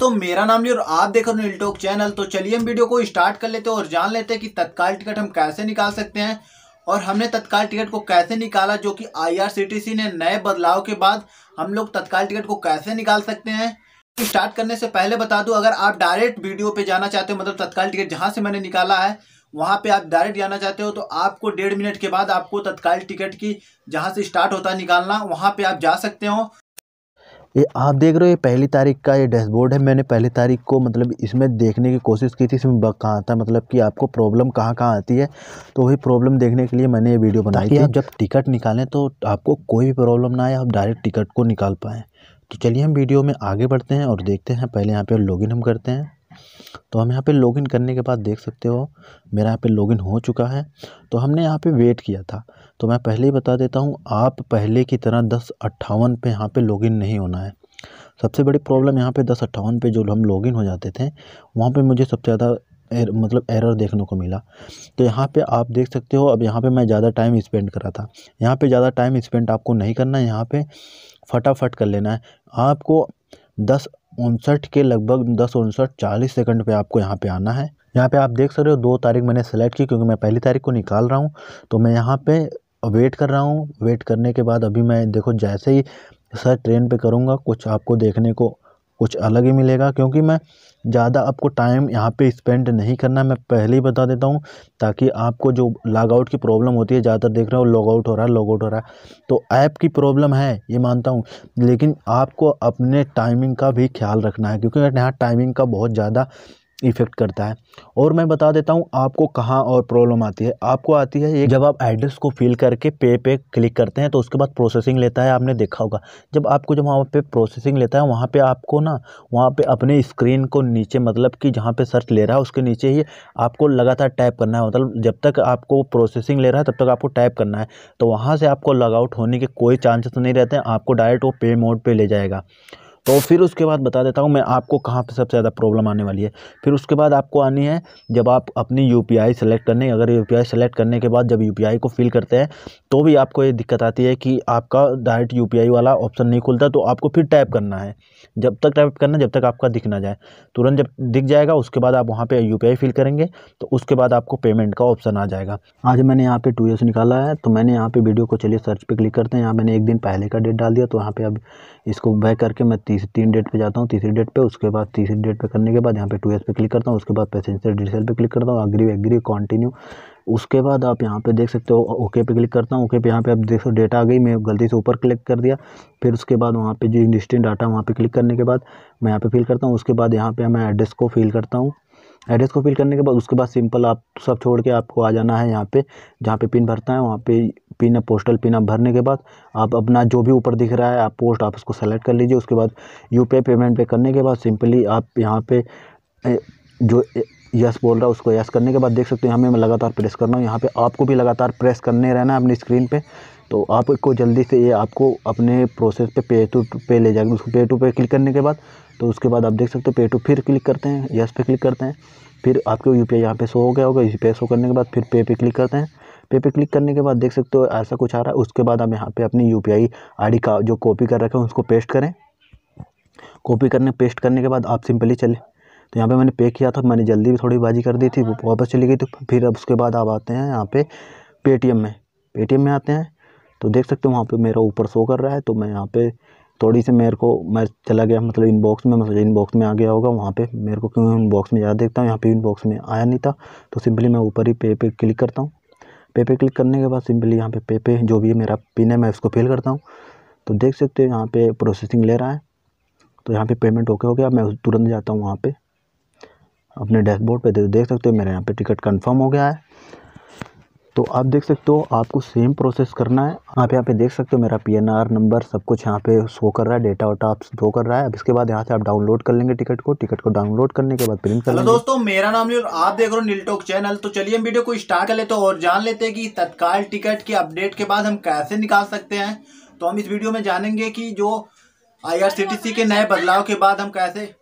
दोस्तों मेरा नाम नहीं और आप देख रहे हो चैनल तो चलिए हम वीडियो को स्टार्ट कर लेते हैं और जान लेते हैं कि तत्काल टिकट हम कैसे निकाल सकते हैं और हमने तत्काल टिकट को कैसे निकाला जो कि आईआरसीटीसी ने नए बदलाव के बाद हम लोग तत्काल टिकट को कैसे निकाल सकते हैं स्टार्ट तो करने से पहले बता दू अगर आप डायरेक्ट वीडियो पे जाना चाहते हो मतलब तत्काल टिकट जहाँ से मैंने निकाला है वहां पे आप डायरेक्ट जाना चाहते हो तो आपको डेढ़ मिनट के बाद आपको तत्काल टिकट की जहाँ से स्टार्ट होता है निकालना वहां पे आप जा सकते हो ये आप देख रहे हो ये पहली तारीख का ये डैशबोर्ड है मैंने पहली तारीख को मतलब इसमें देखने की कोशिश की थी इसमें बग कहाँ था मतलब कि आपको प्रॉब्लम कहाँ कहाँ आती है तो वही प्रॉब्लम देखने के लिए मैंने ये वीडियो बनाई थी आप जब टिकट निकालें तो आपको कोई भी प्रॉब्लम ना आए आप डायरेक्ट टिकट को निकाल पाएँ तो चलिए हम वीडियो में आगे बढ़ते हैं और देखते हैं पहले यहाँ पर लॉगिन हम करते हैं तो हम यहाँ पर लॉगिन करने के बाद देख सकते हो मेरा यहाँ पर लॉगिन हो चुका है तो हमने यहाँ पर वेट किया था तो मैं पहले ही बता देता हूँ आप पहले की तरह दस अट्ठावन पे यहाँ पे लॉगिन नहीं होना है सबसे बड़ी प्रॉब्लम यहाँ पे दस अट्ठावन पे जो हम लॉगिन हो जाते थे वहाँ पे मुझे सबसे ज़्यादा एर, मतलब एरर देखने को मिला तो यहाँ पे आप देख सकते हो अब यहाँ पे मैं ज़्यादा टाइम स्पेंड करा था यहाँ पे ज़्यादा टाइम स्पेंड आपको नहीं करना है यहाँ पर फटाफट कर लेना है आपको दस उनसठ के लगभग दस उनसठ चालीस सेकंड पे आपको यहाँ पे आना है यहाँ पे आप देख सकते हो दो तारीख मैंने सेलेक्ट की क्योंकि मैं पहली तारीख को निकाल रहा हूँ तो मैं यहाँ पे वेट कर रहा हूँ वेट करने के बाद अभी मैं देखो जैसे ही सर ट्रेन पे करूँगा कुछ आपको देखने को कुछ अलग ही मिलेगा क्योंकि मैं ज़्यादा आपको टाइम यहाँ पे स्पेंड नहीं करना मैं पहले ही बता देता हूँ ताकि आपको जो लॉग आउट की प्रॉब्लम होती है ज़्यादातर देख रहे हो लॉग आउट हो रहा है लॉग आउट हो रहा है तो ऐप की प्रॉब्लम है ये मानता हूँ लेकिन आपको अपने टाइमिंग का भी ख्याल रखना है क्योंकि यहाँ टाइमिंग का बहुत ज़्यादा इफ़ेक्ट करता है और मैं बता देता हूँ आपको कहाँ और प्रॉब्लम आती है आपको आती है ये जब आप एड्रेस को फिल करके पे पे क्लिक करते हैं तो उसके बाद प्रोसेसिंग लेता है आपने देखा होगा जब आपको जब वहाँ पे प्रोसेसिंग लेता है वहाँ पे आपको ना वहाँ पे अपने स्क्रीन को नीचे मतलब कि जहाँ पे सर्च ले रहा है उसके नीचे ही आपको लगातार टाइप करना है मतलब जब तक आपको प्रोसेसिंग ले रहा है तब तक आपको टाइप करना है तो वहाँ से आपको लॉगआउट होने के कोई चांसेस नहीं रहते हैं आपको डायरेक्ट वो पे मोड पर ले जाएगा तो फिर उसके बाद बता देता हूँ मैं आपको कहाँ पर सबसे ज़्यादा प्रॉब्लम आने वाली है फिर उसके बाद आपको आनी है जब आप अपनी यू सेलेक्ट करने अगर यू सेलेक्ट करने के बाद जब यू को फिल करते हैं तो भी आपको ये दिक्कत आती है कि आपका डायरेक्ट यू वाला ऑप्शन नहीं खुलता तो आपको फिर टाइप करना है जब तक टाइप करना जब तक आपका दिख ना जाए तुरंत जब दिख जाएगा उसके बाद आप वहाँ पी आई फिल करेंगे तो उसके बाद आपको पेमेंट का ऑप्शन आ जाएगा आज मैंने यहाँ पर टू ईयर्स निकाला है तो मैंने यहाँ पर वीडियो को चलिए सर्च पर क्लिक करते हैं यहाँ मैंने एक दिन पहले का डेट डाल दिया तो यहाँ पर अब इसको बैक करके मैं तीसरी तीन डेट पे जाता हूँ तीसरी डेट पे उसके बाद तीसरी डेट पे करने के बाद यहाँ पे टू एस पे क्लिक करता हूँ उसके बाद पैसेंजर डिटेल पे क्लिक करता हूँ अग्री एग्री कंटिन्यू उसके बाद आप यहाँ पे देख सकते हो ओके पे क्लिक करता हूँ ओके पे यहाँ पे आप देख सकते हो डेटा आ गई मैं गलती से ऊपर क्लिक कर दिया फिर उसके बाद वहाँ पर जो इंडिस्टेंट डाटा वहाँ पे क्लिक करने के बाद मैं यहाँ पर फिल करता हूँ उसके बाद यहाँ पे मैं एड्रेस को फिल करता हूँ एड्रेस को फिल करने के बाद उसके बाद सिंपल आप सब छोड़ के आपको आ जाना है यहाँ पे जहाँ पे पिन भरता है वहाँ पे पिन है पोस्टल पिन आप भरने के बाद आप अपना जो भी ऊपर दिख रहा है आप पोस्ट आप उसको सेलेक्ट कर लीजिए उसके बाद यू पेमेंट पे करने के बाद सिंपली आप यहाँ पे जो यस बोल रहा है उसको यस करने के बाद देख सकते हैं हमें लगातार प्रेस करना हूँ यहाँ पर आपको भी लगातार प्रेस करने रहना है अपनी स्क्रीन पर तो आपको जल्दी से ये आपको अपने प्रोसेस पे पे टू पे ले जाएंगे उसको पे टू पे क्लिक करने के बाद तो उसके बाद आप देख सकते हो पे टू फिर क्लिक करते हैं यस पे क्लिक करते हैं फिर आपके यू पी आई यहाँ पर शो हो गया होगा यू पी आई शो करने के बाद फिर पे पे क्लिक करते हैं पे पे क्लिक करने के बाद देख सकते हो ऐसा कुछ आ रहा है उसके बाद हम यहाँ पे अपनी यू पी आई का जो कॉपी कर रखा है उसको पेस्ट करें कॉपी करने पेस्ट करने के बाद आप सिंपली चले तो यहाँ पे मैंने पे किया था मैंने जल्दी भी थोड़ी बाजी कर दी थी वो वापस चली गई तो फिर अब उसके बाद आप आते हैं यहाँ पे पेटीएम में पेटीएम में आते हैं तो देख सकते हो वहाँ पे मेरा ऊपर शो कर रहा है तो मैं यहाँ पे थोड़ी सी मेरे को मैं चला गया मतलब इनबॉक्स में मतलब इनबॉक्स में आ गया होगा वहाँ पर मेरे को क्यों इनबॉक्स में ज़्यादा देखता हूँ यहाँ इन इनबॉक्स में आया नहीं था तो सिंपली मैं ऊपर ही पे पे क्लिक करता हूँ पे पे क्लिक करने के बाद सिंपली यहाँ पे पे पे जो भी मेरा पिन है मैं उसको फिल करता हूँ तो देख सकते हो यहाँ पे प्रोसेसिंग ले रहा है तो यहाँ पे पेमेंट ओके हो गया मैं तुरंत जाता हूँ वहाँ पे अपने डैशबोर्ड पे देख सकते हो मेरा यहाँ पे टिकट कंफर्म हो गया है तो आप देख सकते हो आपको सेम प्रोसेस करना है आप यहाँ पे देख सकते हो मेरा पी नंबर सब कुछ यहाँ पे शो कर रहा है डेटा वोटा आप शो कर रहा है अब इसके बाद यहाँ से आप डाउनलोड कर लेंगे टिकट को टिकट को डाउनलोड करने के बाद प्रिंट कर लेंगे दोस्तों मेरा नाम और आप देख रहे हो नीलटॉक चैनल तो चलिए हम वीडियो को स्टार्ट कर लेते हैं और जान लेते हैं कि तत्काल टिकट के अपडेट के बाद हम कैसे निकाल सकते हैं तो हम इस वीडियो में जानेंगे कि जो आई के नए बदलाव के बाद हम कैसे